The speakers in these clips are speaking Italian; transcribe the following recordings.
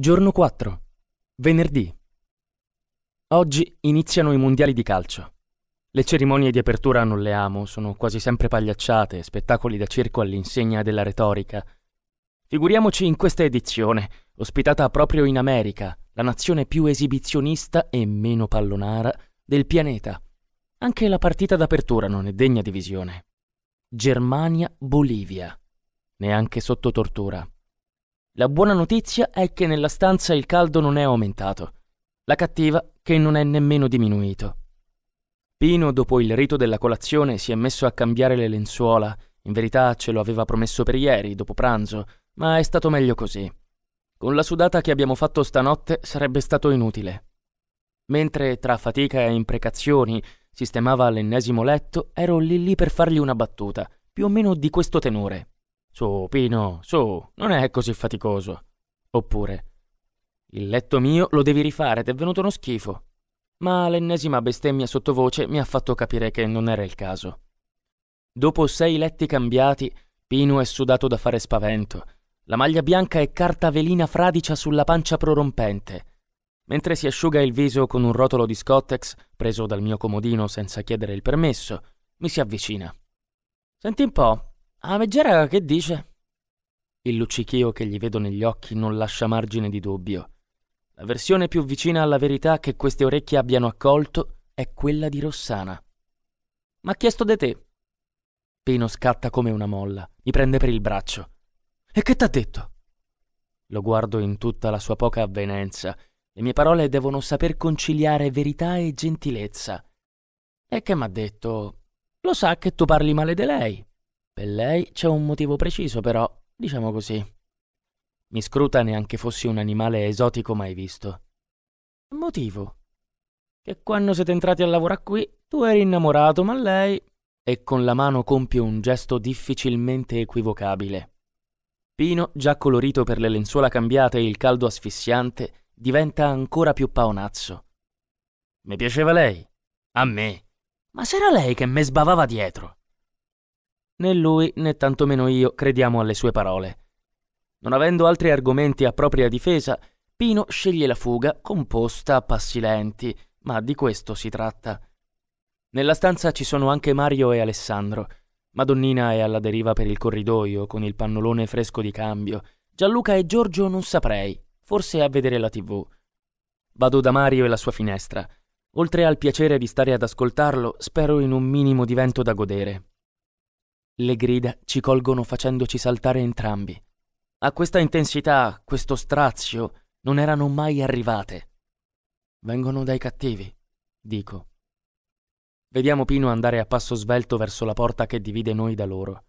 Giorno 4. Venerdì. Oggi iniziano i mondiali di calcio. Le cerimonie di apertura non le amo, sono quasi sempre pagliacciate, spettacoli da circo all'insegna della retorica. Figuriamoci in questa edizione, ospitata proprio in America, la nazione più esibizionista e meno pallonara del pianeta. Anche la partita d'apertura non è degna di visione. Germania-Bolivia. Neanche sotto tortura. La buona notizia è che nella stanza il caldo non è aumentato, la cattiva che non è nemmeno diminuito. Pino, dopo il rito della colazione, si è messo a cambiare le lenzuola. In verità ce lo aveva promesso per ieri, dopo pranzo, ma è stato meglio così. Con la sudata che abbiamo fatto stanotte sarebbe stato inutile. Mentre tra fatica e imprecazioni sistemava l'ennesimo letto, ero lì lì per fargli una battuta, più o meno di questo tenore. Su, Pino, su, non è così faticoso. Oppure, il letto mio lo devi rifare, ti è venuto uno schifo. Ma l'ennesima bestemmia sottovoce mi ha fatto capire che non era il caso. Dopo sei letti cambiati, Pino è sudato da fare spavento. La maglia bianca è carta velina fradicia sulla pancia prorompente. Mentre si asciuga il viso con un rotolo di Scottex, preso dal mio comodino senza chiedere il permesso, mi si avvicina. Senti un po', a Amegera che dice? Il luccichio che gli vedo negli occhi non lascia margine di dubbio. La versione più vicina alla verità che queste orecchie abbiano accolto è quella di Rossana. Ma chiesto di te. Pino scatta come una molla, mi prende per il braccio. E che t'ha detto? Lo guardo in tutta la sua poca avvenenza. Le mie parole devono saper conciliare verità e gentilezza. E che m'ha detto? Lo sa che tu parli male di lei. Per lei c'è un motivo preciso, però, diciamo così. Mi scruta neanche fossi un animale esotico mai visto. Motivo? Che quando siete entrati a lavorare qui, tu eri innamorato, ma lei... E con la mano compie un gesto difficilmente equivocabile. Pino, già colorito per le lenzuola cambiate e il caldo asfissiante, diventa ancora più paonazzo. Mi piaceva lei. A me. Ma se era lei che me sbavava dietro. Né lui né tantomeno io crediamo alle sue parole. Non avendo altri argomenti a propria difesa, Pino sceglie la fuga composta a passi lenti, ma di questo si tratta. Nella stanza ci sono anche Mario e Alessandro. Madonnina è alla deriva per il corridoio, con il pannolone fresco di cambio. Gianluca e Giorgio non saprei, forse a vedere la tv. Vado da Mario e la sua finestra. Oltre al piacere di stare ad ascoltarlo, spero in un minimo di vento da godere. Le grida ci colgono facendoci saltare entrambi. A questa intensità, questo strazio, non erano mai arrivate. Vengono dai cattivi, dico. Vediamo Pino andare a passo svelto verso la porta che divide noi da loro.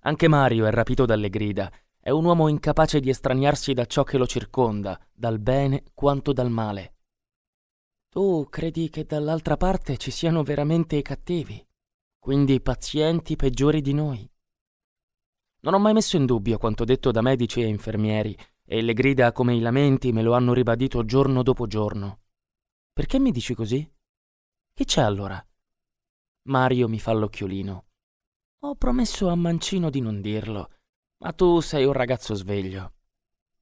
Anche Mario è rapito dalle grida. È un uomo incapace di estraniarsi da ciò che lo circonda, dal bene quanto dal male. Tu credi che dall'altra parte ci siano veramente i cattivi? quindi pazienti peggiori di noi. Non ho mai messo in dubbio quanto detto da medici e infermieri, e le grida come i lamenti me lo hanno ribadito giorno dopo giorno. Perché mi dici così? Che c'è allora? Mario mi fa l'occhiolino. Ho promesso a Mancino di non dirlo, ma tu sei un ragazzo sveglio.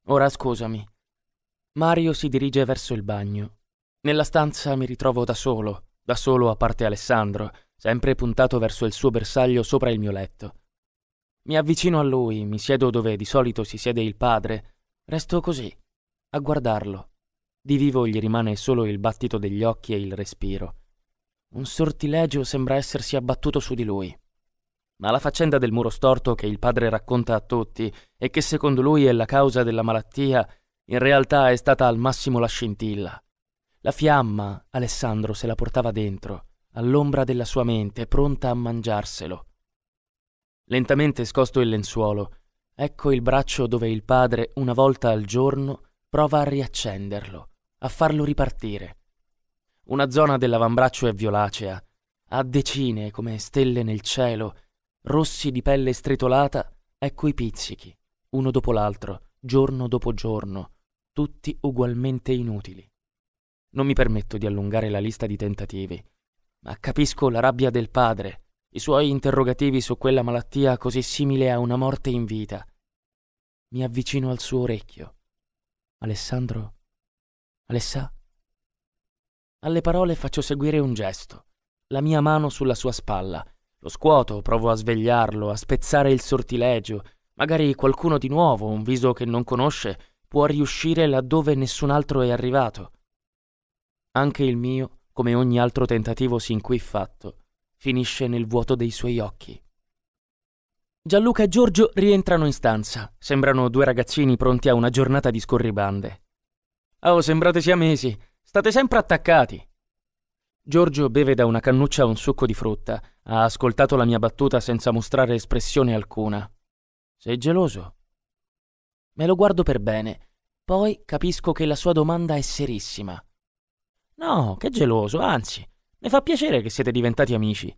Ora scusami. Mario si dirige verso il bagno. Nella stanza mi ritrovo da solo, da solo a parte Alessandro, sempre puntato verso il suo bersaglio sopra il mio letto. Mi avvicino a lui, mi siedo dove di solito si siede il padre, resto così, a guardarlo. Di vivo gli rimane solo il battito degli occhi e il respiro. Un sortilegio sembra essersi abbattuto su di lui. Ma la faccenda del muro storto che il padre racconta a tutti e che secondo lui è la causa della malattia, in realtà è stata al massimo la scintilla. La fiamma Alessandro se la portava dentro all'ombra della sua mente, pronta a mangiarselo. Lentamente scosto il lenzuolo, ecco il braccio dove il padre, una volta al giorno, prova a riaccenderlo, a farlo ripartire. Una zona dell'avambraccio è violacea, a decine come stelle nel cielo, rossi di pelle stritolata, ecco i pizzichi, uno dopo l'altro, giorno dopo giorno, tutti ugualmente inutili. Non mi permetto di allungare la lista di tentativi ma capisco la rabbia del padre, i suoi interrogativi su quella malattia così simile a una morte in vita. Mi avvicino al suo orecchio. Alessandro? Alessà? Alle parole faccio seguire un gesto, la mia mano sulla sua spalla. Lo scuoto, provo a svegliarlo, a spezzare il sortilegio. Magari qualcuno di nuovo, un viso che non conosce, può riuscire laddove nessun altro è arrivato. Anche il mio come ogni altro tentativo sin qui fatto, finisce nel vuoto dei suoi occhi. Gianluca e Giorgio rientrano in stanza. Sembrano due ragazzini pronti a una giornata di scorribande. Oh, sembrate siamesi. State sempre attaccati. Giorgio beve da una cannuccia un succo di frutta. Ha ascoltato la mia battuta senza mostrare espressione alcuna. Sei geloso? Me lo guardo per bene. Poi capisco che la sua domanda è serissima. No, che geloso, anzi, mi fa piacere che siete diventati amici.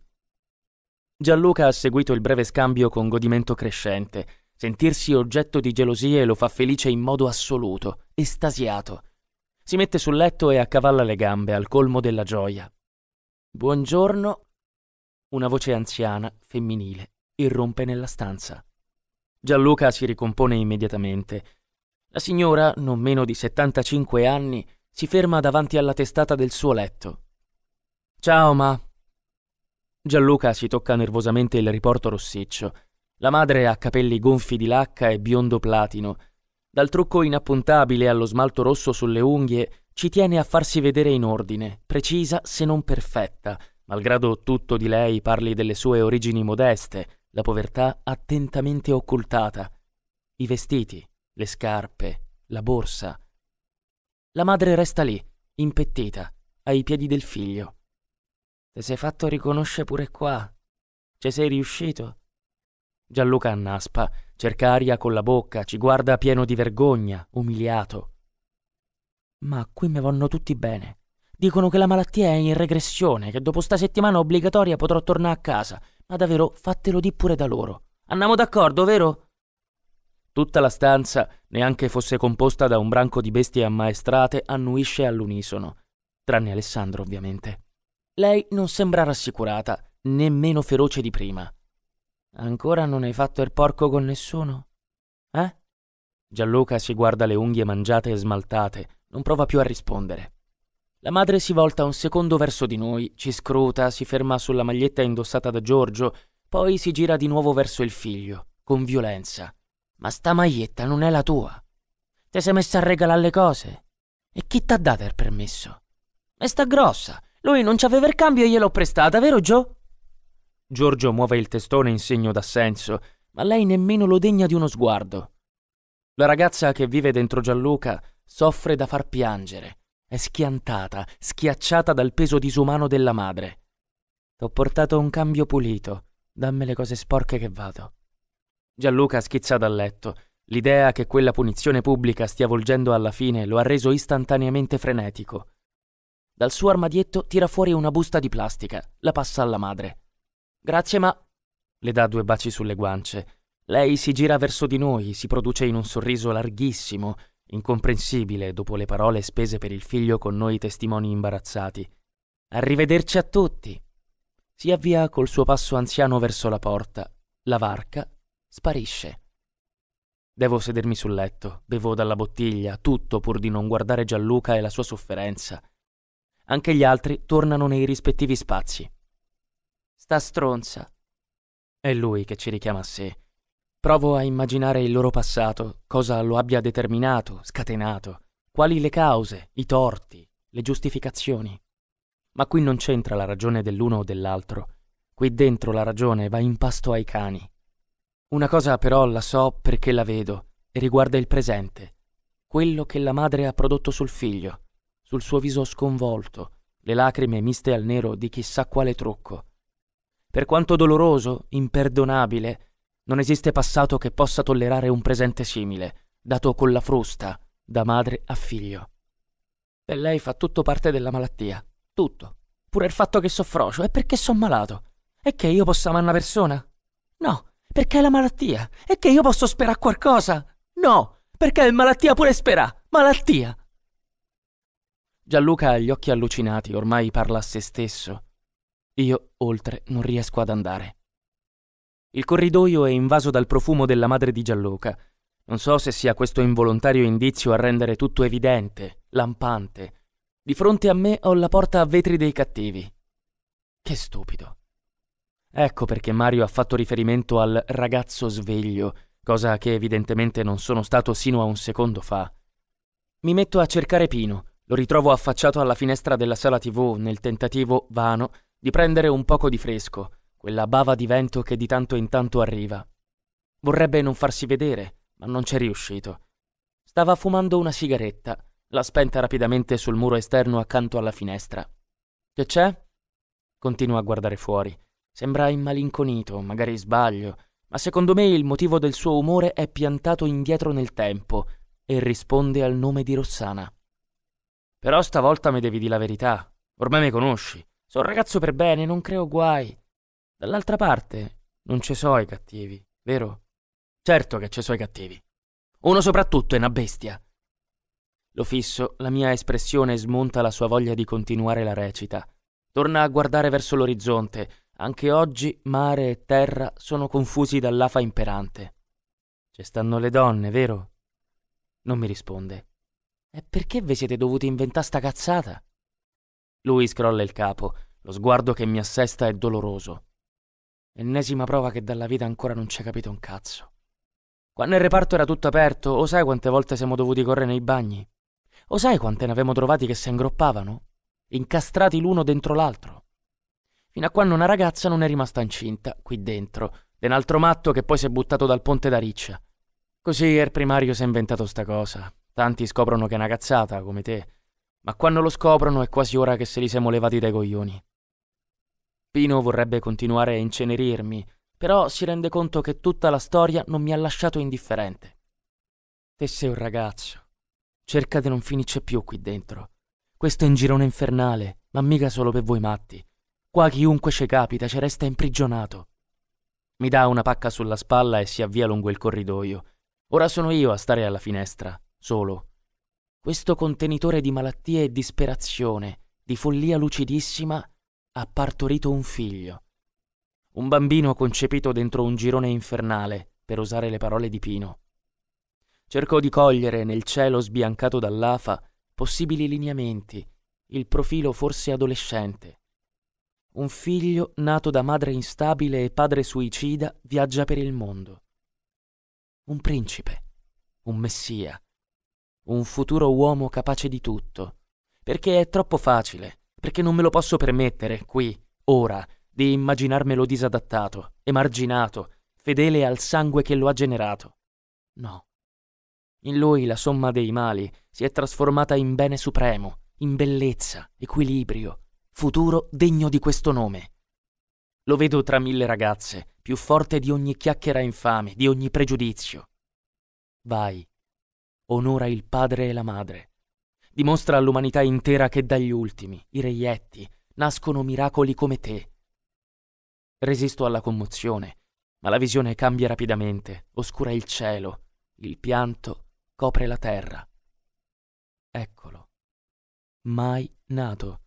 Gianluca ha seguito il breve scambio con godimento crescente. Sentirsi oggetto di gelosie lo fa felice in modo assoluto, estasiato. Si mette sul letto e accavalla le gambe al colmo della gioia. Buongiorno. Una voce anziana, femminile, irrompe nella stanza. Gianluca si ricompone immediatamente. La signora, non meno di 75 anni, si ferma davanti alla testata del suo letto. Ciao, ma. Gianluca si tocca nervosamente il riporto rossiccio. La madre ha capelli gonfi di lacca e biondo platino. Dal trucco inappuntabile allo smalto rosso sulle unghie, ci tiene a farsi vedere in ordine, precisa se non perfetta, malgrado tutto di lei parli delle sue origini modeste, la povertà attentamente occultata. I vestiti, le scarpe, la borsa, la madre resta lì, impettita, ai piedi del figlio. Te sei fatto riconoscere pure qua. Ci sei riuscito? Gianluca annaspa, cerca aria con la bocca, ci guarda pieno di vergogna, umiliato. Ma qui mi vanno tutti bene. Dicono che la malattia è in regressione, che dopo sta settimana obbligatoria potrò tornare a casa. Ma davvero, fatelo di pure da loro. Andiamo d'accordo, vero? Tutta la stanza, neanche fosse composta da un branco di bestie ammaestrate, annuisce all'unisono, tranne Alessandro ovviamente. Lei non sembra rassicurata, né meno feroce di prima. Ancora non hai fatto il porco con nessuno? Eh? Gianluca si guarda le unghie mangiate e smaltate, non prova più a rispondere. La madre si volta un secondo verso di noi, ci scruta, si ferma sulla maglietta indossata da Giorgio, poi si gira di nuovo verso il figlio, con violenza. Ma sta maglietta non è la tua. Te sei messa a regalare le cose. E chi t'ha dato il permesso? Ma sta grossa. Lui non c'aveva il cambio e gliel'ho prestata, vero Gio? Giorgio muove il testone in segno d'assenso, ma lei nemmeno lo degna di uno sguardo. La ragazza che vive dentro Gianluca soffre da far piangere. È schiantata, schiacciata dal peso disumano della madre. T'ho portato un cambio pulito. Dammi le cose sporche che vado. Gianluca schizza dal letto. L'idea che quella punizione pubblica stia volgendo alla fine lo ha reso istantaneamente frenetico. Dal suo armadietto tira fuori una busta di plastica, la passa alla madre. Grazie, ma. le dà due baci sulle guance. Lei si gira verso di noi, si produce in un sorriso larghissimo, incomprensibile dopo le parole spese per il figlio con noi testimoni imbarazzati. Arrivederci a tutti. Si avvia col suo passo anziano verso la porta, la varca sparisce. Devo sedermi sul letto, bevo dalla bottiglia, tutto pur di non guardare Gianluca e la sua sofferenza. Anche gli altri tornano nei rispettivi spazi. Sta stronza. È lui che ci richiama a sé. Provo a immaginare il loro passato, cosa lo abbia determinato, scatenato, quali le cause, i torti, le giustificazioni. Ma qui non c'entra la ragione dell'uno o dell'altro. Qui dentro la ragione va in pasto ai cani. Una cosa però la so perché la vedo e riguarda il presente, quello che la madre ha prodotto sul figlio, sul suo viso sconvolto, le lacrime miste al nero di chissà quale trucco. Per quanto doloroso, imperdonabile, non esiste passato che possa tollerare un presente simile, dato con la frusta, da madre a figlio. Per lei fa tutto parte della malattia, tutto. Pure il fatto che soffrocio e perché sono malato. E che io possa amare una persona? No, perché è la malattia. E che io posso sperare qualcosa. No, perché è malattia pure spera. Malattia. Gianluca ha gli occhi allucinati, ormai parla a se stesso. Io, oltre, non riesco ad andare. Il corridoio è invaso dal profumo della madre di Gianluca. Non so se sia questo involontario indizio a rendere tutto evidente, lampante. Di fronte a me ho la porta a vetri dei cattivi. Che stupido. Ecco perché Mario ha fatto riferimento al ragazzo sveglio, cosa che evidentemente non sono stato sino a un secondo fa. Mi metto a cercare Pino, lo ritrovo affacciato alla finestra della sala TV nel tentativo vano di prendere un poco di fresco, quella bava di vento che di tanto in tanto arriva. Vorrebbe non farsi vedere, ma non c'è riuscito. Stava fumando una sigaretta, l'ha spenta rapidamente sul muro esterno accanto alla finestra. Che c'è? Continua a guardare fuori. Sembra immalinconito, magari sbaglio, ma secondo me il motivo del suo umore è piantato indietro nel tempo e risponde al nome di Rossana. Però stavolta mi devi dire la verità. Ormai mi conosci. Sono ragazzo per bene, non creo guai. Dall'altra parte, non ci so i cattivi, vero? Certo che ci so i cattivi. Uno soprattutto è una bestia. Lo fisso, la mia espressione smonta la sua voglia di continuare la recita. Torna a guardare verso l'orizzonte, anche oggi mare e terra sono confusi dall'afa imperante. Ci stanno le donne, vero? Non mi risponde. E perché vi siete dovuti inventare sta cazzata? Lui scrolla il capo, lo sguardo che mi assesta è doloroso. Ennesima prova che dalla vita ancora non ci c'è capito un cazzo. Quando il reparto era tutto aperto, o sai quante volte siamo dovuti correre nei bagni? O sai quante ne avevamo trovati che si ingroppavano? Incastrati l'uno dentro l'altro fino a quando una ragazza non è rimasta incinta, qui dentro, di un altro matto che poi si è buttato dal ponte da riccia. Così il primario si è inventato sta cosa. Tanti scoprono che è una cazzata, come te. Ma quando lo scoprono è quasi ora che se li siamo levati dai coglioni. Pino vorrebbe continuare a incenerirmi, però si rende conto che tutta la storia non mi ha lasciato indifferente. Te sei un ragazzo. Cerca di non finirci più qui dentro. Questo è un girone infernale, ma mica solo per voi matti. Qua chiunque ci capita ci resta imprigionato. Mi dà una pacca sulla spalla e si avvia lungo il corridoio. Ora sono io a stare alla finestra, solo. Questo contenitore di malattie e disperazione, di follia lucidissima, ha partorito un figlio. Un bambino concepito dentro un girone infernale, per usare le parole di Pino. Cercò di cogliere nel cielo sbiancato dall'afa possibili lineamenti, il profilo forse adolescente, un figlio nato da madre instabile e padre suicida viaggia per il mondo. Un principe, un messia, un futuro uomo capace di tutto, perché è troppo facile, perché non me lo posso permettere, qui, ora, di immaginarmelo disadattato, emarginato, fedele al sangue che lo ha generato. No. In lui la somma dei mali si è trasformata in bene supremo, in bellezza, equilibrio, futuro degno di questo nome. Lo vedo tra mille ragazze, più forte di ogni chiacchiera infame, di ogni pregiudizio. Vai, onora il padre e la madre. Dimostra all'umanità intera che dagli ultimi, i reietti, nascono miracoli come te. Resisto alla commozione, ma la visione cambia rapidamente, oscura il cielo, il pianto copre la terra. Eccolo, mai nato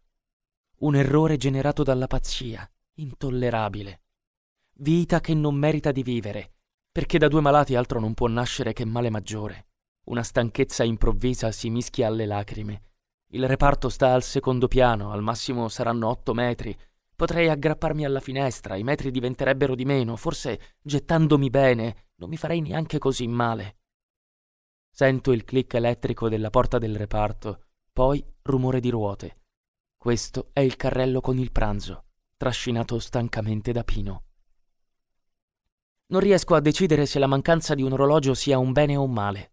un errore generato dalla pazzia, intollerabile. Vita che non merita di vivere, perché da due malati altro non può nascere che male maggiore. Una stanchezza improvvisa si mischia alle lacrime. Il reparto sta al secondo piano, al massimo saranno otto metri. Potrei aggrapparmi alla finestra, i metri diventerebbero di meno, forse gettandomi bene non mi farei neanche così male. Sento il clic elettrico della porta del reparto, poi rumore di ruote. Questo è il carrello con il pranzo, trascinato stancamente da Pino. Non riesco a decidere se la mancanza di un orologio sia un bene o un male.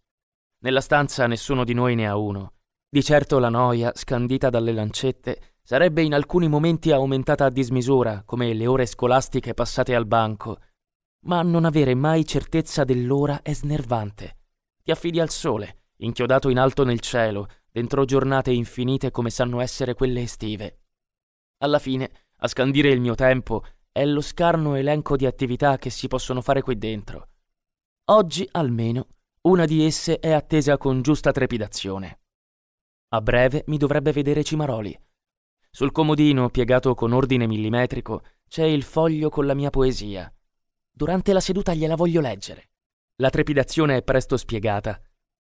Nella stanza nessuno di noi ne ha uno. Di certo la noia, scandita dalle lancette, sarebbe in alcuni momenti aumentata a dismisura, come le ore scolastiche passate al banco. Ma non avere mai certezza dell'ora è snervante. Ti affidi al sole, inchiodato in alto nel cielo, dentro giornate infinite come sanno essere quelle estive. Alla fine, a scandire il mio tempo, è lo scarno elenco di attività che si possono fare qui dentro. Oggi, almeno, una di esse è attesa con giusta trepidazione. A breve mi dovrebbe vedere Cimaroli. Sul comodino, piegato con ordine millimetrico, c'è il foglio con la mia poesia. Durante la seduta gliela voglio leggere. La trepidazione è presto spiegata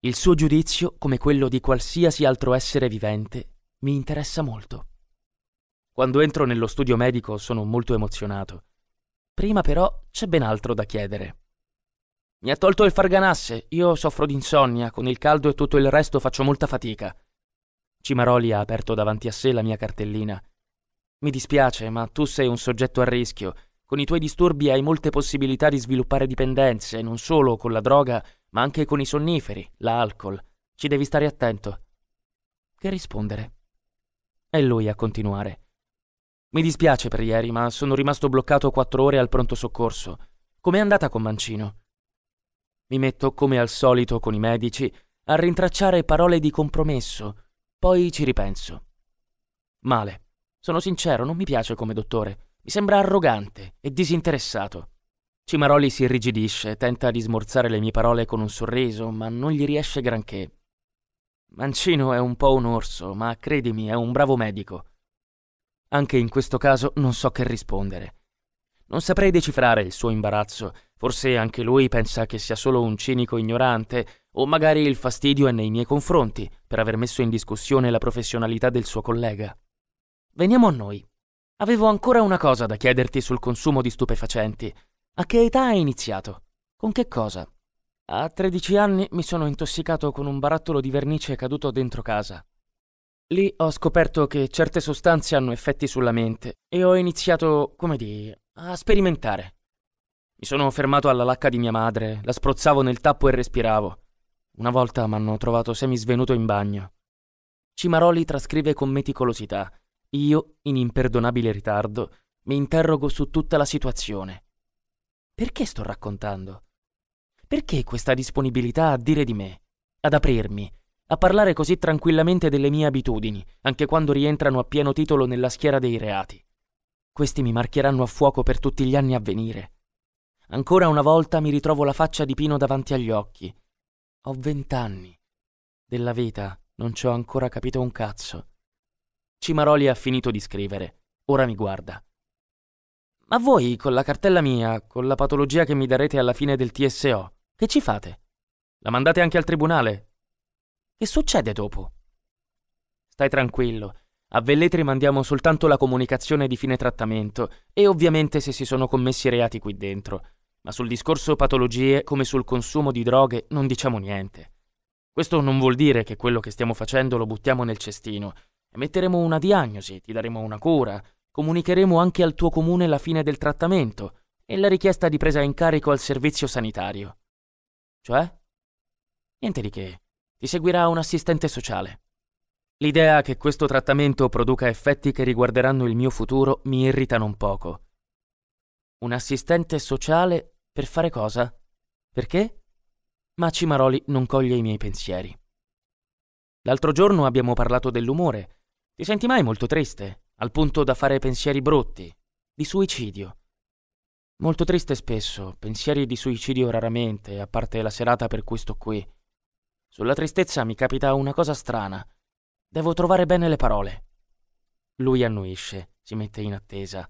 il suo giudizio, come quello di qualsiasi altro essere vivente, mi interessa molto. Quando entro nello studio medico sono molto emozionato. Prima però c'è ben altro da chiedere. Mi ha tolto il farganasse, io soffro di insonnia, con il caldo e tutto il resto faccio molta fatica. Cimaroli ha aperto davanti a sé la mia cartellina. Mi dispiace, ma tu sei un soggetto a rischio. Con i tuoi disturbi hai molte possibilità di sviluppare dipendenze, non solo con la droga, ma anche con i sonniferi, l'alcol. Ci devi stare attento. Che rispondere? E lui a continuare. Mi dispiace per ieri, ma sono rimasto bloccato quattro ore al pronto soccorso. Com'è andata con Mancino? Mi metto come al solito con i medici a rintracciare parole di compromesso, poi ci ripenso. Male. Sono sincero, non mi piace come dottore. Mi sembra arrogante e disinteressato. Cimaroli si irrigidisce, tenta di smorzare le mie parole con un sorriso, ma non gli riesce granché. Mancino è un po' un orso, ma credimi, è un bravo medico. Anche in questo caso non so che rispondere. Non saprei decifrare il suo imbarazzo, forse anche lui pensa che sia solo un cinico ignorante, o magari il fastidio è nei miei confronti per aver messo in discussione la professionalità del suo collega. Veniamo a noi. Avevo ancora una cosa da chiederti sul consumo di stupefacenti, a che età hai iniziato? Con che cosa? A 13 anni mi sono intossicato con un barattolo di vernice caduto dentro casa. Lì ho scoperto che certe sostanze hanno effetti sulla mente e ho iniziato, come dire, a sperimentare. Mi sono fermato alla lacca di mia madre, la spruzzavo nel tappo e respiravo. Una volta mi hanno trovato semisvenuto in bagno. Cimaroli trascrive con meticolosità. Io, in imperdonabile ritardo, mi interrogo su tutta la situazione. Perché sto raccontando? Perché questa disponibilità a dire di me, ad aprirmi, a parlare così tranquillamente delle mie abitudini, anche quando rientrano a pieno titolo nella schiera dei reati? Questi mi marcheranno a fuoco per tutti gli anni a venire. Ancora una volta mi ritrovo la faccia di Pino davanti agli occhi. Ho vent'anni. Della vita non ci ho ancora capito un cazzo. Cimaroli ha finito di scrivere. Ora mi guarda. Ma voi, con la cartella mia, con la patologia che mi darete alla fine del TSO, che ci fate? La mandate anche al tribunale? Che succede dopo? Stai tranquillo. A Velletri mandiamo soltanto la comunicazione di fine trattamento e ovviamente se si sono commessi reati qui dentro. Ma sul discorso patologie, come sul consumo di droghe, non diciamo niente. Questo non vuol dire che quello che stiamo facendo lo buttiamo nel cestino. Metteremo una diagnosi, ti daremo una cura, Comunicheremo anche al tuo comune la fine del trattamento e la richiesta di presa in carico al servizio sanitario. Cioè? Niente di che. Ti seguirà un assistente sociale. L'idea che questo trattamento produca effetti che riguarderanno il mio futuro mi irrita non poco. Un assistente sociale per fare cosa? Perché? Ma Cimaroli non coglie i miei pensieri. L'altro giorno abbiamo parlato dell'umore. Ti senti mai molto triste? al punto da fare pensieri brutti, di suicidio. Molto triste spesso, pensieri di suicidio raramente, a parte la serata per cui sto qui. Sulla tristezza mi capita una cosa strana. Devo trovare bene le parole. Lui annuisce, si mette in attesa.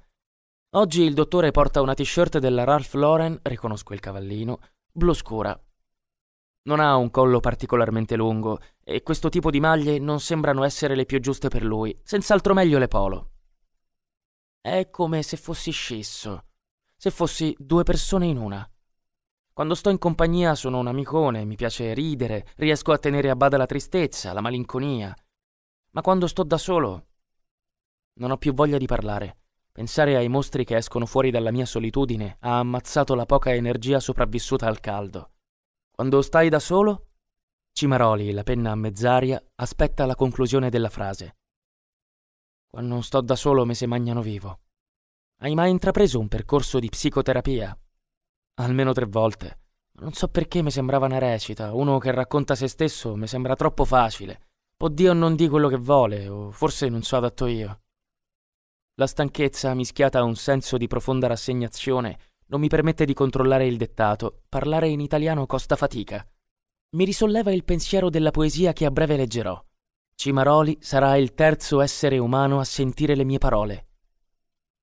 Oggi il dottore porta una t-shirt della Ralph Lauren, riconosco il cavallino, blu scura, non ha un collo particolarmente lungo e questo tipo di maglie non sembrano essere le più giuste per lui, senz'altro meglio le polo. È come se fossi scisso, se fossi due persone in una. Quando sto in compagnia sono un amicone, mi piace ridere, riesco a tenere a bada la tristezza, la malinconia. Ma quando sto da solo non ho più voglia di parlare. Pensare ai mostri che escono fuori dalla mia solitudine ha ammazzato la poca energia sopravvissuta al caldo. Quando stai da solo? Cimaroli, la penna a mezz'aria, aspetta la conclusione della frase. Quando non sto da solo mi se mangiano vivo. Hai mai intrapreso un percorso di psicoterapia? Almeno tre volte. Non so perché mi sembrava una recita, uno che racconta se stesso mi sembra troppo facile. O Dio non di quello che vuole, o forse non so adatto io. La stanchezza, mischiata a un senso di profonda rassegnazione, non mi permette di controllare il dettato, parlare in italiano costa fatica. Mi risolleva il pensiero della poesia che a breve leggerò. Cimaroli sarà il terzo essere umano a sentire le mie parole.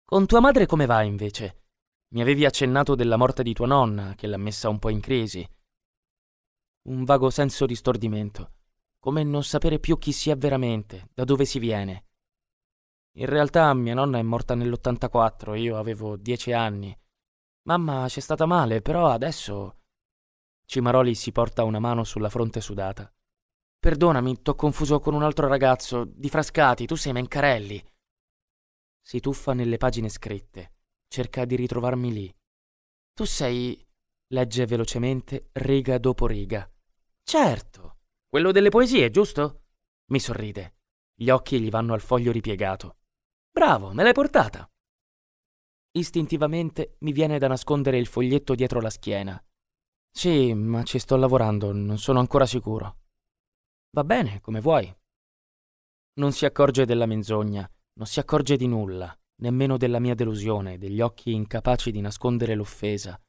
Con tua madre come va invece? Mi avevi accennato della morte di tua nonna, che l'ha messa un po' in crisi. Un vago senso di stordimento, come non sapere più chi sia veramente, da dove si viene. In realtà mia nonna è morta nell'84, io avevo dieci anni. Mamma c'è stata male, però adesso. Cimaroli si porta una mano sulla fronte sudata. Perdonami, t'ho confuso con un altro ragazzo, di Frascati, tu sei Mencarelli. Si tuffa nelle pagine scritte, cerca di ritrovarmi lì. Tu sei. legge velocemente riga dopo riga. Certo, quello delle poesie, giusto? Mi sorride. Gli occhi gli vanno al foglio ripiegato. Bravo, me l'hai portata. Istintivamente mi viene da nascondere il foglietto dietro la schiena. Sì, ma ci sto lavorando, non sono ancora sicuro. Va bene, come vuoi. Non si accorge della menzogna, non si accorge di nulla, nemmeno della mia delusione, degli occhi incapaci di nascondere l'offesa.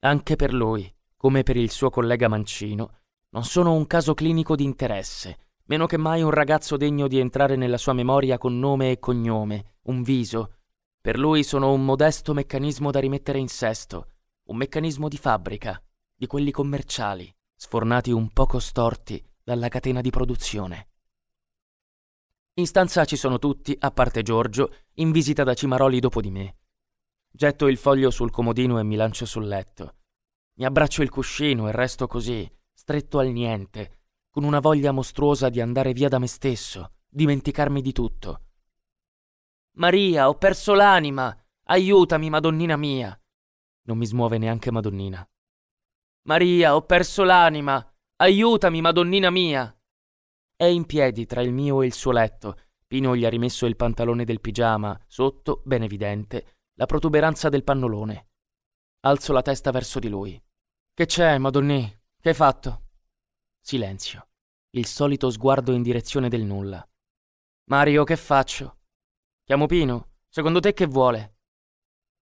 Anche per lui, come per il suo collega Mancino, non sono un caso clinico di interesse, meno che mai un ragazzo degno di entrare nella sua memoria con nome e cognome, un viso, per lui sono un modesto meccanismo da rimettere in sesto, un meccanismo di fabbrica, di quelli commerciali, sfornati un poco storti dalla catena di produzione. In stanza ci sono tutti, a parte Giorgio, in visita da Cimaroli dopo di me. Getto il foglio sul comodino e mi lancio sul letto. Mi abbraccio il cuscino e resto così, stretto al niente, con una voglia mostruosa di andare via da me stesso, dimenticarmi di tutto, Maria, ho perso l'anima! Aiutami, Madonnina mia! Non mi smuove neanche Madonnina. Maria, ho perso l'anima! Aiutami, Madonnina mia! È in piedi tra il mio e il suo letto. Pino gli ha rimesso il pantalone del pigiama, sotto, ben evidente, la protuberanza del pannolone. Alzo la testa verso di lui. Che c'è, Madonnì? Che hai fatto? Silenzio. Il solito sguardo in direzione del nulla. Mario, che faccio? Chiamo Pino. Secondo te che vuole?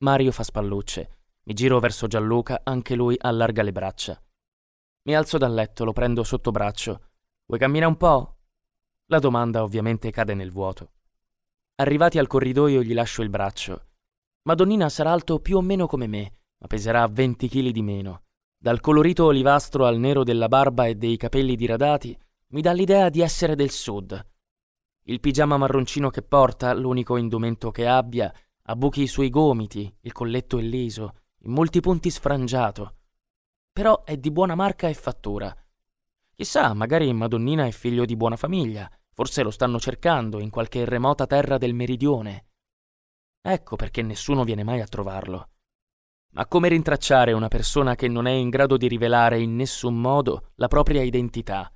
Mario fa spallucce. Mi giro verso Gianluca, anche lui allarga le braccia. Mi alzo dal letto, lo prendo sotto braccio. Vuoi camminare un po'? La domanda ovviamente cade nel vuoto. Arrivati al corridoio gli lascio il braccio. Madonnina sarà alto più o meno come me, ma peserà 20 kg di meno. Dal colorito olivastro al nero della barba e dei capelli diradati, mi dà l'idea di essere del sud, il pigiama marroncino che porta, l'unico indumento che abbia, ha buchi i suoi gomiti, il colletto è liso, in molti punti sfrangiato. Però è di buona marca e fattura. Chissà, magari Madonnina è figlio di buona famiglia, forse lo stanno cercando in qualche remota terra del meridione. Ecco perché nessuno viene mai a trovarlo. Ma come rintracciare una persona che non è in grado di rivelare in nessun modo la propria identità?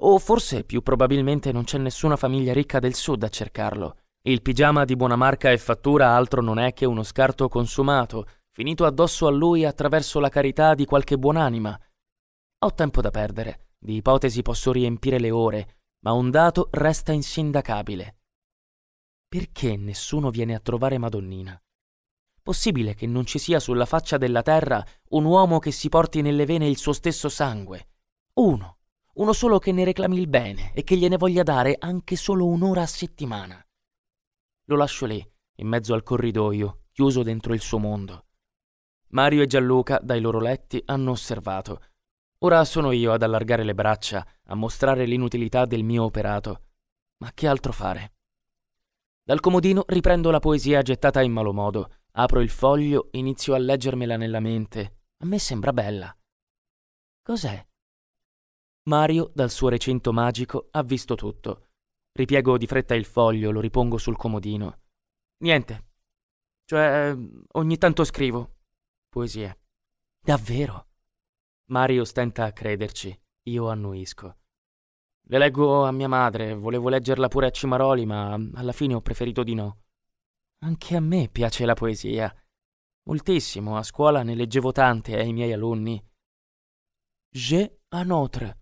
O forse, più probabilmente, non c'è nessuna famiglia ricca del sud a cercarlo. Il pigiama di buona marca e fattura altro non è che uno scarto consumato, finito addosso a lui attraverso la carità di qualche buonanima. Ho tempo da perdere, di ipotesi posso riempire le ore, ma un dato resta insindacabile. Perché nessuno viene a trovare Madonnina? Possibile che non ci sia sulla faccia della terra un uomo che si porti nelle vene il suo stesso sangue? Uno uno solo che ne reclami il bene e che gliene voglia dare anche solo un'ora a settimana. Lo lascio lì, in mezzo al corridoio, chiuso dentro il suo mondo. Mario e Gianluca, dai loro letti, hanno osservato. Ora sono io ad allargare le braccia, a mostrare l'inutilità del mio operato. Ma che altro fare? Dal comodino riprendo la poesia gettata in malo modo, apro il foglio, inizio a leggermela nella mente. A me sembra bella. Cos'è? Mario, dal suo recinto magico, ha visto tutto. Ripiego di fretta il foglio, lo ripongo sul comodino. Niente. Cioè, ogni tanto scrivo. Poesie. Davvero? Mario stenta a crederci. Io annuisco. Le leggo a mia madre, volevo leggerla pure a Cimaroli, ma alla fine ho preferito di no. Anche a me piace la poesia. Moltissimo, a scuola ne leggevo tante ai eh, miei alunni. Je à notre.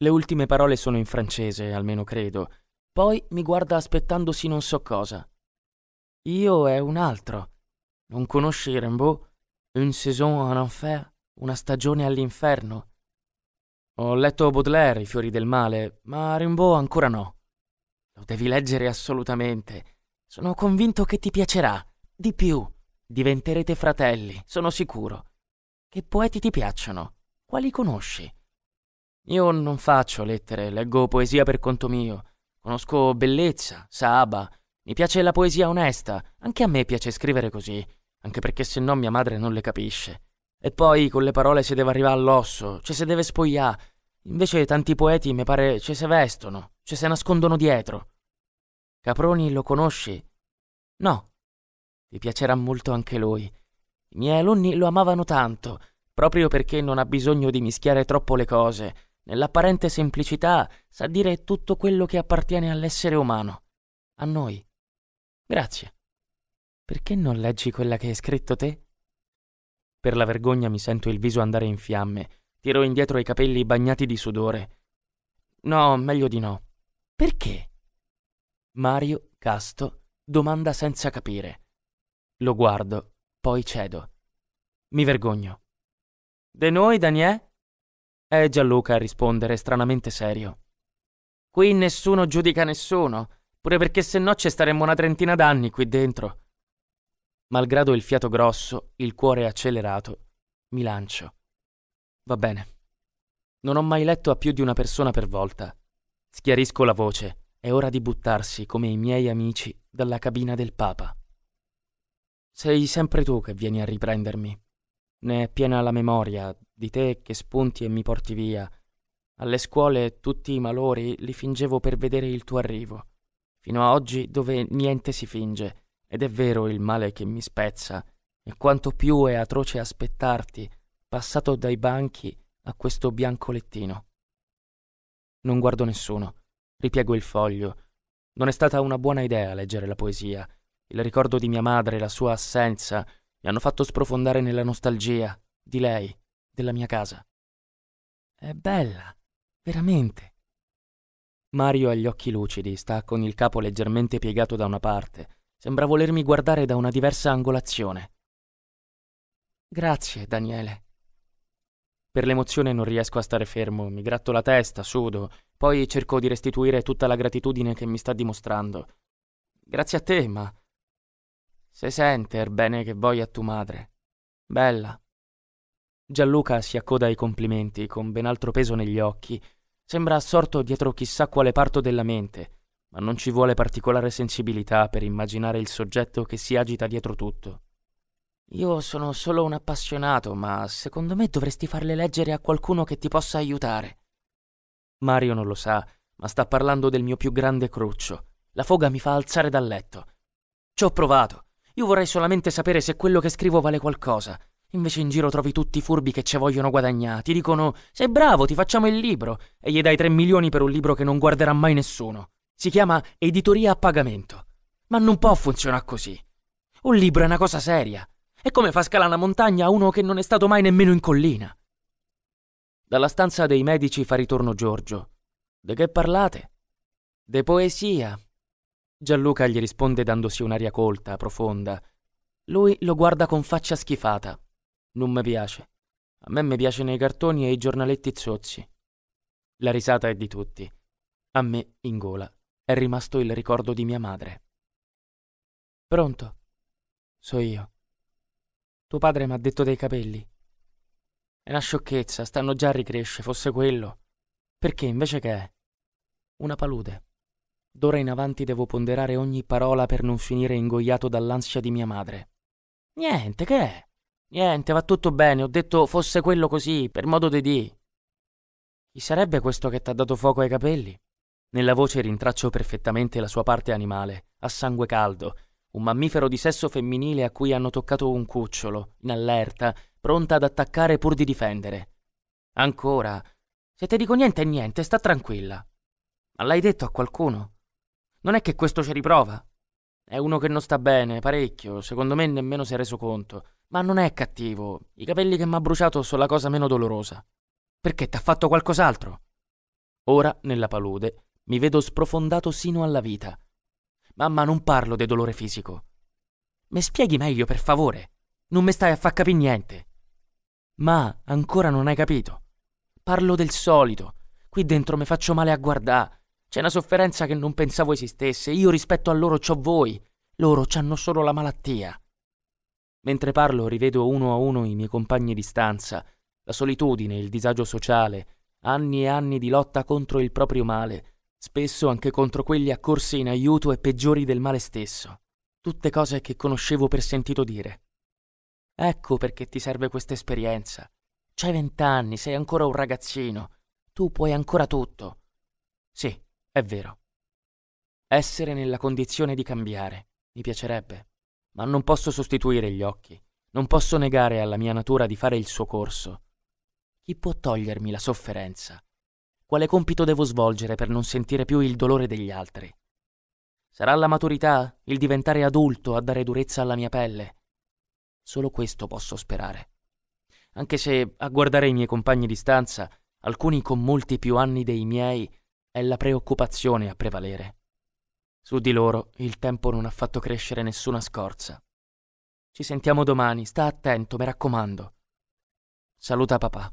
Le ultime parole sono in francese, almeno credo. Poi mi guarda aspettandosi non so cosa. Io è un altro. Non conosci Rimbaud? Une saison en enfer? Una stagione all'inferno? Ho letto Baudelaire, I fiori del male, ma Rimbaud ancora no. Lo devi leggere assolutamente. Sono convinto che ti piacerà. Di più, diventerete fratelli, sono sicuro. Che poeti ti piacciono? Quali conosci? Io non faccio lettere, leggo poesia per conto mio. Conosco Bellezza, Saba. Mi piace la poesia onesta. Anche a me piace scrivere così, anche perché se no mia madre non le capisce. E poi con le parole si deve arrivare all'osso, ci cioè si deve spogliare. Invece tanti poeti mi pare ci cioè si vestono, ci cioè si nascondono dietro. Caproni lo conosci? No. Ti piacerà molto anche lui. I miei alunni lo amavano tanto, proprio perché non ha bisogno di mischiare troppo le cose nell'apparente semplicità, sa dire tutto quello che appartiene all'essere umano, a noi. Grazie. Perché non leggi quella che hai scritto te? Per la vergogna mi sento il viso andare in fiamme, tiro indietro i capelli bagnati di sudore. No, meglio di no. Perché? Mario, casto, domanda senza capire. Lo guardo, poi cedo. Mi vergogno. De noi, Daniè? È Gianluca a rispondere, stranamente serio. Qui nessuno giudica nessuno, pure perché se no ci staremmo una trentina d'anni qui dentro. Malgrado il fiato grosso, il cuore accelerato, mi lancio. Va bene. Non ho mai letto a più di una persona per volta. Schiarisco la voce. È ora di buttarsi, come i miei amici, dalla cabina del Papa. Sei sempre tu che vieni a riprendermi. Ne è piena la memoria di te che spunti e mi porti via. Alle scuole tutti i malori li fingevo per vedere il tuo arrivo. Fino a oggi dove niente si finge, ed è vero il male che mi spezza, e quanto più è atroce aspettarti, passato dai banchi a questo bianco lettino. Non guardo nessuno, ripiego il foglio. Non è stata una buona idea leggere la poesia. Il ricordo di mia madre, la sua assenza, mi hanno fatto sprofondare nella nostalgia di lei, della mia casa. È bella, veramente. Mario ha gli occhi lucidi, sta con il capo leggermente piegato da una parte. Sembra volermi guardare da una diversa angolazione. Grazie, Daniele. Per l'emozione non riesco a stare fermo, mi gratto la testa, sudo, poi cerco di restituire tutta la gratitudine che mi sta dimostrando. Grazie a te, ma se sente il bene che vuoi a tua madre. Bella. Gianluca si accoda ai complimenti, con ben altro peso negli occhi. Sembra assorto dietro chissà quale parto della mente, ma non ci vuole particolare sensibilità per immaginare il soggetto che si agita dietro tutto. Io sono solo un appassionato, ma secondo me dovresti farle leggere a qualcuno che ti possa aiutare. Mario non lo sa, ma sta parlando del mio più grande cruccio. La foga mi fa alzare dal letto. Ci ho provato. Io vorrei solamente sapere se quello che scrivo vale qualcosa. Invece in giro trovi tutti i furbi che ci vogliono guadagnare. Ti Dicono: Sei bravo, ti facciamo il libro. E gli dai 3 milioni per un libro che non guarderà mai nessuno. Si chiama editoria a pagamento. Ma non può funzionare così. Un libro è una cosa seria. È come fa scalare una montagna a uno che non è stato mai nemmeno in collina. Dalla stanza dei medici fa ritorno Giorgio. De che parlate? De poesia, Gianluca gli risponde dandosi un'aria colta, profonda. Lui lo guarda con faccia schifata. Non mi piace. A me mi piace nei cartoni e i giornaletti zozzi. La risata è di tutti. A me, in gola, è rimasto il ricordo di mia madre. Pronto? So io. Tuo padre mi ha detto dei capelli. È una sciocchezza, stanno già a ricresce, fosse quello. Perché invece che è? Una palude. D'ora in avanti devo ponderare ogni parola per non finire ingoiato dall'ansia di mia madre. Niente, che è? Niente, va tutto bene, ho detto fosse quello così, per modo di dì. Chi sarebbe questo che t'ha dato fuoco ai capelli? Nella voce rintraccio perfettamente la sua parte animale, a sangue caldo, un mammifero di sesso femminile a cui hanno toccato un cucciolo, in allerta, pronta ad attaccare pur di difendere. Ancora. Se ti dico niente è niente, sta tranquilla. Ma l'hai detto a qualcuno? Non è che questo ci riprova. È uno che non sta bene, parecchio, secondo me nemmeno si è reso conto. Ma non è cattivo. I capelli che mi ha bruciato sono la cosa meno dolorosa. Perché t'ha fatto qualcos'altro? Ora, nella palude, mi vedo sprofondato sino alla vita. Mamma, non parlo di dolore fisico. Me spieghi meglio, per favore. Non mi stai a far capire niente. Ma ancora non hai capito. Parlo del solito. Qui dentro mi faccio male a guardare. C'è una sofferenza che non pensavo esistesse. Io rispetto a loro c'ho voi. Loro ci hanno solo la malattia. Mentre parlo rivedo uno a uno i miei compagni di stanza, la solitudine, il disagio sociale, anni e anni di lotta contro il proprio male, spesso anche contro quelli accorsi in aiuto e peggiori del male stesso. Tutte cose che conoscevo per sentito dire. Ecco perché ti serve questa esperienza. C'hai vent'anni, sei ancora un ragazzino. Tu puoi ancora tutto. Sì, è vero. Essere nella condizione di cambiare mi piacerebbe, ma non posso sostituire gli occhi, non posso negare alla mia natura di fare il suo corso. Chi può togliermi la sofferenza? Quale compito devo svolgere per non sentire più il dolore degli altri? Sarà la maturità, il diventare adulto a dare durezza alla mia pelle? Solo questo posso sperare. Anche se, a guardare i miei compagni di stanza, alcuni con molti più anni dei miei è la preoccupazione a prevalere. Su di loro il tempo non ha fatto crescere nessuna scorza. Ci sentiamo domani, sta attento, mi raccomando. Saluta papà.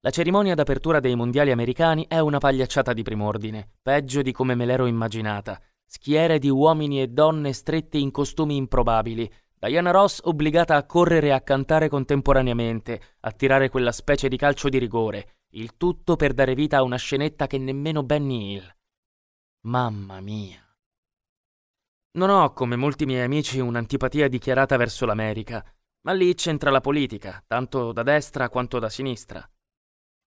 La cerimonia d'apertura dei mondiali americani è una pagliacciata di prim'ordine, peggio di come me l'ero immaginata. Schiere di uomini e donne strette in costumi improbabili, Diana Ross obbligata a correre e a cantare contemporaneamente, a tirare quella specie di calcio di rigore, il tutto per dare vita a una scenetta che nemmeno Benny Hill. Mamma mia. Non ho, come molti miei amici, un'antipatia dichiarata verso l'America, ma lì c'entra la politica, tanto da destra quanto da sinistra.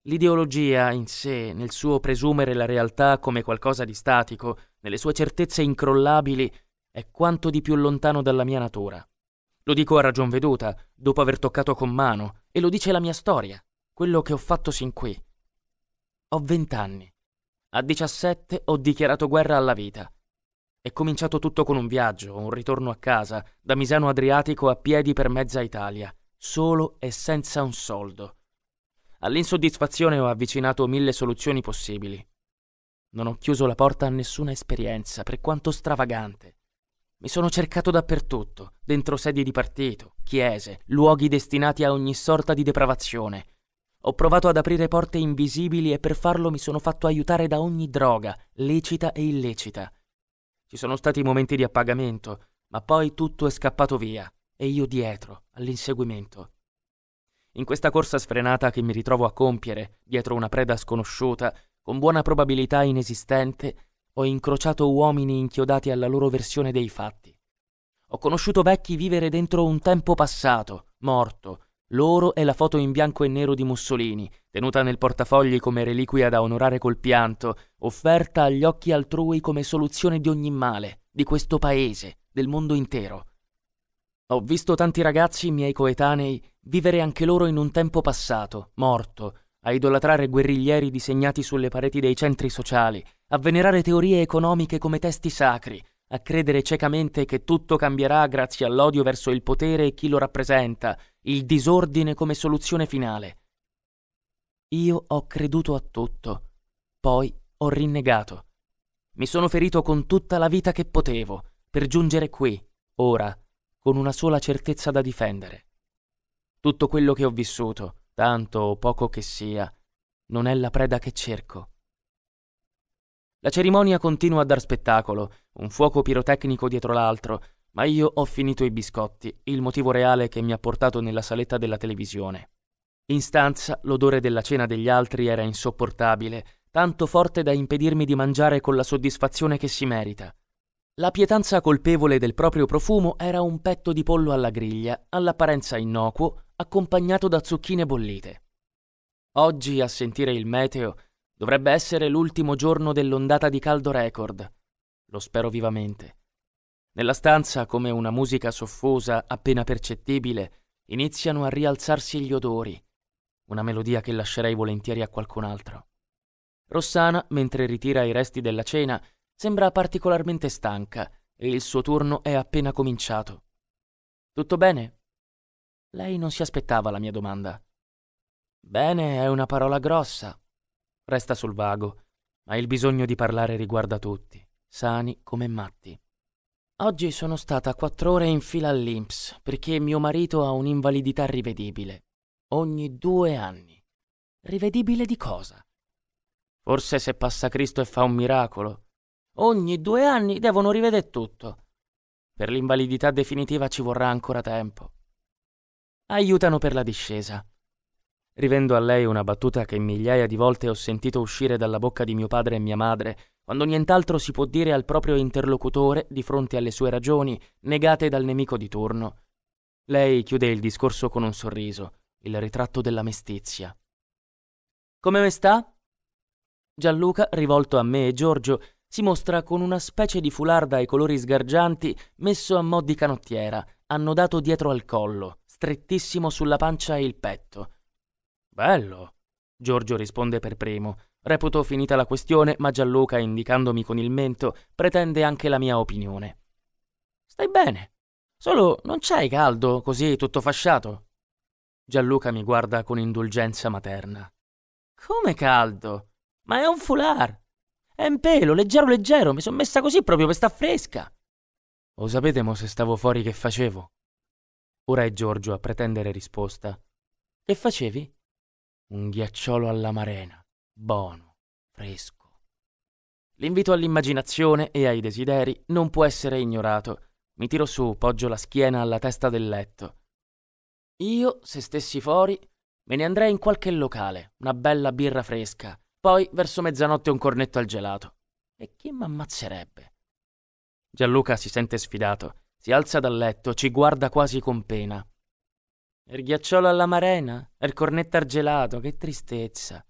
L'ideologia in sé, nel suo presumere la realtà come qualcosa di statico, nelle sue certezze incrollabili, è quanto di più lontano dalla mia natura. Lo dico a ragion veduta, dopo aver toccato con mano, e lo dice la mia storia quello che ho fatto sin qui. Ho vent'anni. A 17 ho dichiarato guerra alla vita. È cominciato tutto con un viaggio, un ritorno a casa, da Misano Adriatico a piedi per mezza Italia, solo e senza un soldo. All'insoddisfazione ho avvicinato mille soluzioni possibili. Non ho chiuso la porta a nessuna esperienza, per quanto stravagante. Mi sono cercato dappertutto, dentro sedi di partito, chiese, luoghi destinati a ogni sorta di depravazione, ho provato ad aprire porte invisibili e per farlo mi sono fatto aiutare da ogni droga, lecita e illecita. Ci sono stati momenti di appagamento, ma poi tutto è scappato via e io dietro, all'inseguimento. In questa corsa sfrenata che mi ritrovo a compiere, dietro una preda sconosciuta, con buona probabilità inesistente, ho incrociato uomini inchiodati alla loro versione dei fatti. Ho conosciuto vecchi vivere dentro un tempo passato, morto, L'oro è la foto in bianco e nero di Mussolini, tenuta nel portafogli come reliquia da onorare col pianto, offerta agli occhi altrui come soluzione di ogni male, di questo paese, del mondo intero. Ho visto tanti ragazzi, miei coetanei, vivere anche loro in un tempo passato, morto, a idolatrare guerriglieri disegnati sulle pareti dei centri sociali, a venerare teorie economiche come testi sacri, a credere ciecamente che tutto cambierà grazie all'odio verso il potere e chi lo rappresenta, il disordine come soluzione finale. Io ho creduto a tutto, poi ho rinnegato. Mi sono ferito con tutta la vita che potevo, per giungere qui, ora, con una sola certezza da difendere. Tutto quello che ho vissuto, tanto o poco che sia, non è la preda che cerco. La cerimonia continua a dar spettacolo, un fuoco pirotecnico dietro l'altro, ma io ho finito i biscotti, il motivo reale che mi ha portato nella saletta della televisione. In stanza l'odore della cena degli altri era insopportabile, tanto forte da impedirmi di mangiare con la soddisfazione che si merita. La pietanza colpevole del proprio profumo era un petto di pollo alla griglia, all'apparenza innocuo, accompagnato da zucchine bollite. Oggi, a sentire il meteo, Dovrebbe essere l'ultimo giorno dell'ondata di caldo record. Lo spero vivamente. Nella stanza, come una musica soffosa appena percettibile, iniziano a rialzarsi gli odori, una melodia che lascerei volentieri a qualcun altro. Rossana, mentre ritira i resti della cena, sembra particolarmente stanca e il suo turno è appena cominciato. Tutto bene? Lei non si aspettava la mia domanda. Bene è una parola grossa, resta sul vago, ma il bisogno di parlare riguarda tutti, sani come matti. Oggi sono stata quattro ore in fila all'Inps perché mio marito ha un'invalidità rivedibile. Ogni due anni. Rivedibile di cosa? Forse se passa Cristo e fa un miracolo. Ogni due anni devono rivedere tutto. Per l'invalidità definitiva ci vorrà ancora tempo. Aiutano per la discesa rivendo a lei una battuta che migliaia di volte ho sentito uscire dalla bocca di mio padre e mia madre, quando nient'altro si può dire al proprio interlocutore di fronte alle sue ragioni, negate dal nemico di turno. Lei chiude il discorso con un sorriso, il ritratto della mestizia. Come me sta? Gianluca, rivolto a me e Giorgio, si mostra con una specie di fularda ai colori sgargianti messo a mo' di canottiera, annodato dietro al collo, strettissimo sulla pancia e il petto. Bello. Giorgio risponde per primo. Reputo finita la questione, ma Gianluca, indicandomi con il mento, pretende anche la mia opinione. Stai bene. Solo non c'hai caldo, così tutto fasciato? Gianluca mi guarda con indulgenza materna. Come caldo? Ma è un foulard! È un pelo, leggero leggero, mi sono messa così proprio per sta fresca. Lo sapete mo se stavo fuori che facevo? Ora è Giorgio a pretendere risposta. Che facevi? Un ghiacciolo alla marena, buono, fresco. L'invito all'immaginazione e ai desideri non può essere ignorato. Mi tiro su, poggio la schiena alla testa del letto. Io, se stessi fuori, me ne andrei in qualche locale, una bella birra fresca, poi verso mezzanotte un cornetto al gelato. E chi m'ammazzerebbe? Gianluca si sente sfidato, si alza dal letto, ci guarda quasi con pena il er ghiacciolo alla marena, il er cornetto argelato, che tristezza.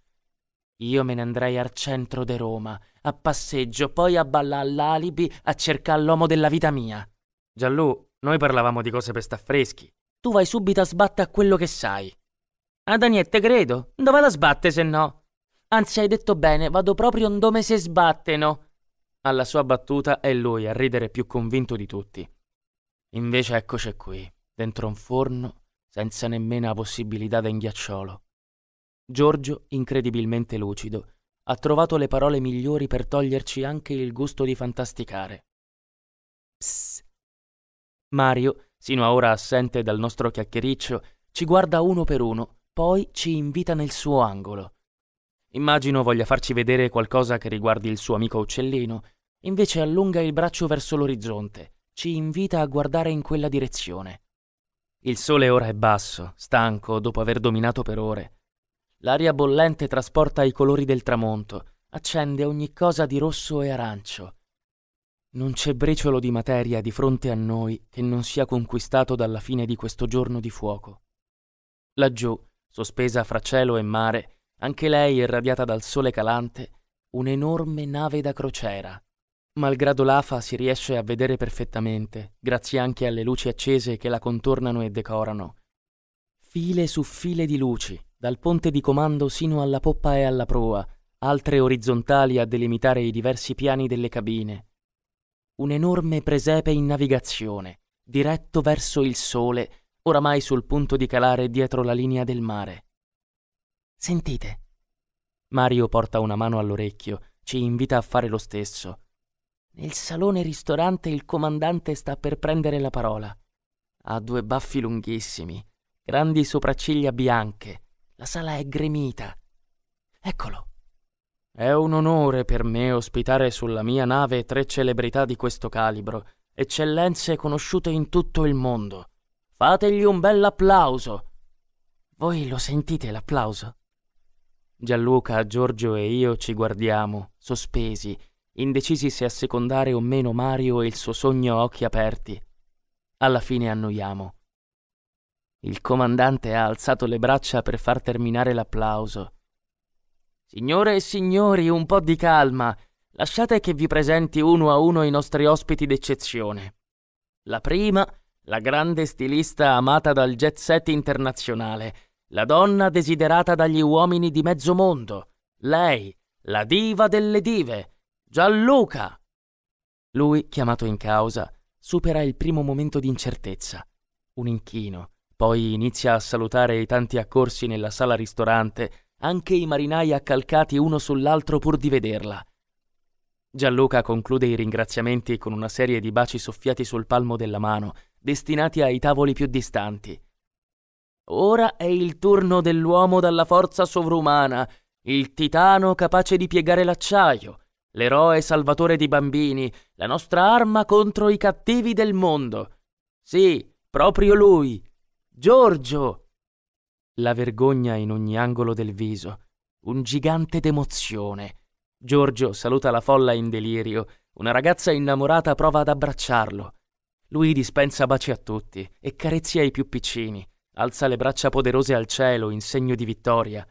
Io me ne andrei al centro de Roma, a passeggio, poi a ballà all'alibi, a cercare l'uomo della vita mia. Giallù, noi parlavamo di cose per sta freschi. Tu vai subito a sbatte a quello che sai. A Daniette credo. Dove la sbatte se no? Anzi, hai detto bene, vado proprio dove se sbatteno. Alla sua battuta è lui a ridere più convinto di tutti. Invece eccoci qui, dentro un forno senza nemmeno la possibilità da inghiacciolo. Giorgio, incredibilmente lucido, ha trovato le parole migliori per toglierci anche il gusto di fantasticare. Psss. Mario, sino a ora assente dal nostro chiacchiericcio, ci guarda uno per uno, poi ci invita nel suo angolo. Immagino voglia farci vedere qualcosa che riguardi il suo amico uccellino, invece allunga il braccio verso l'orizzonte, ci invita a guardare in quella direzione. Il sole ora è basso, stanco dopo aver dominato per ore. L'aria bollente trasporta i colori del tramonto, accende ogni cosa di rosso e arancio. Non c'è briciolo di materia di fronte a noi che non sia conquistato dalla fine di questo giorno di fuoco. Laggiù, sospesa fra cielo e mare, anche lei irradiata dal sole calante, un'enorme nave da crociera. Malgrado l'afa si riesce a vedere perfettamente, grazie anche alle luci accese che la contornano e decorano. File su file di luci, dal ponte di comando sino alla poppa e alla proa, altre orizzontali a delimitare i diversi piani delle cabine. Un enorme presepe in navigazione, diretto verso il sole, oramai sul punto di calare dietro la linea del mare. Sentite. Mario porta una mano all'orecchio, ci invita a fare lo stesso. Nel salone ristorante il comandante sta per prendere la parola. Ha due baffi lunghissimi, grandi sopracciglia bianche. La sala è gremita. Eccolo. È un onore per me ospitare sulla mia nave tre celebrità di questo calibro, eccellenze conosciute in tutto il mondo. Fategli un bel applauso. Voi lo sentite l'applauso? Gianluca, Giorgio e io ci guardiamo, sospesi, indecisi se assecondare o meno Mario e il suo sogno a occhi aperti. Alla fine annoiamo. Il comandante ha alzato le braccia per far terminare l'applauso. Signore e signori, un po' di calma. Lasciate che vi presenti uno a uno i nostri ospiti d'eccezione. La prima, la grande stilista amata dal jet set internazionale, la donna desiderata dagli uomini di mezzo mondo, lei, la diva delle dive, Gianluca! Lui, chiamato in causa, supera il primo momento di incertezza. Un inchino, poi inizia a salutare i tanti accorsi nella sala ristorante, anche i marinai accalcati uno sull'altro pur di vederla. Gianluca conclude i ringraziamenti con una serie di baci soffiati sul palmo della mano, destinati ai tavoli più distanti. Ora è il turno dell'uomo dalla forza sovrumana, il titano capace di piegare l'acciaio, l'eroe salvatore di bambini, la nostra arma contro i cattivi del mondo. Sì, proprio lui, Giorgio! La vergogna in ogni angolo del viso, un gigante d'emozione. Giorgio saluta la folla in delirio, una ragazza innamorata prova ad abbracciarlo. Lui dispensa baci a tutti e carezza i più piccini, alza le braccia poderose al cielo in segno di vittoria.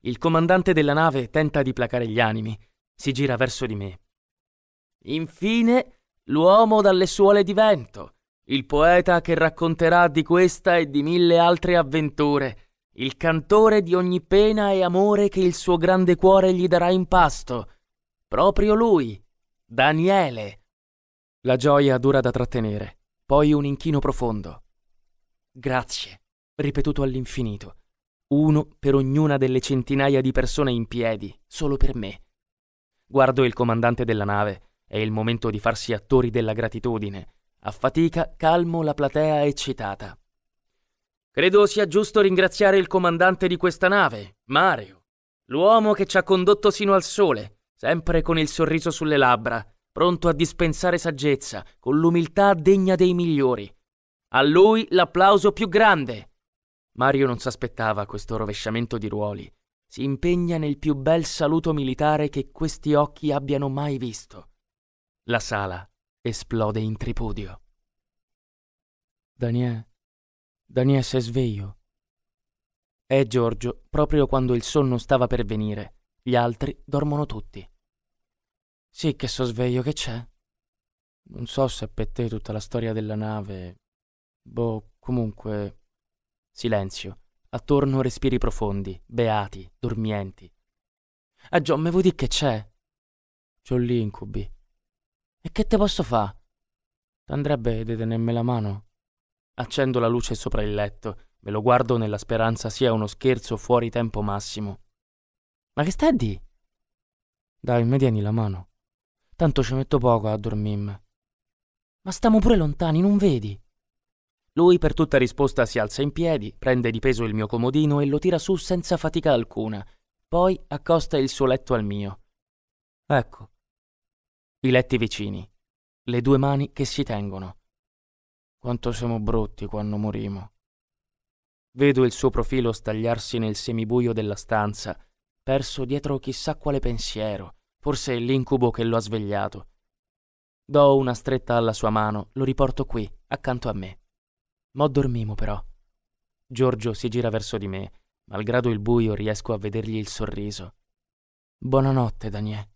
Il comandante della nave tenta di placare gli animi, si gira verso di me. Infine, l'uomo dalle suole di vento, il poeta che racconterà di questa e di mille altre avventure, il cantore di ogni pena e amore che il suo grande cuore gli darà in pasto. Proprio lui, Daniele. La gioia dura da trattenere, poi un inchino profondo. Grazie, ripetuto all'infinito, uno per ognuna delle centinaia di persone in piedi, solo per me. Guardo il comandante della nave. È il momento di farsi attori della gratitudine. A fatica calmo la platea eccitata. Credo sia giusto ringraziare il comandante di questa nave, Mario, l'uomo che ci ha condotto sino al sole, sempre con il sorriso sulle labbra, pronto a dispensare saggezza, con l'umiltà degna dei migliori. A lui l'applauso più grande. Mario non s'aspettava questo rovesciamento di ruoli si impegna nel più bel saluto militare che questi occhi abbiano mai visto. La sala esplode in tripudio. Daniè, Daniè sei sveglio. È Giorgio, proprio quando il sonno stava per venire. Gli altri dormono tutti. Sì che so sveglio, che c'è? Non so se è per te tutta la storia della nave. Boh, comunque... Silenzio Attorno respiri profondi, beati, dormienti. A eh John me vuoi dire che c'è? C'ho incubi. E che te posso fa? T'andrebbe di tenermi la mano? Accendo la luce sopra il letto, me lo guardo nella speranza sia uno scherzo fuori tempo massimo. Ma che stai a di? Dai, mi tieni la mano. Tanto ci metto poco a dormirmi. Ma stiamo pure lontani, non vedi? Lui per tutta risposta si alza in piedi, prende di peso il mio comodino e lo tira su senza fatica alcuna. Poi accosta il suo letto al mio. Ecco. I letti vicini. Le due mani che si tengono. Quanto siamo brutti quando morimo. Vedo il suo profilo stagliarsi nel semibuio della stanza, perso dietro chissà quale pensiero, forse l'incubo che lo ha svegliato. Do una stretta alla sua mano, lo riporto qui, accanto a me. Mo dormimo però. Giorgio si gira verso di me. Malgrado il buio riesco a vedergli il sorriso. Buonanotte, Daniè.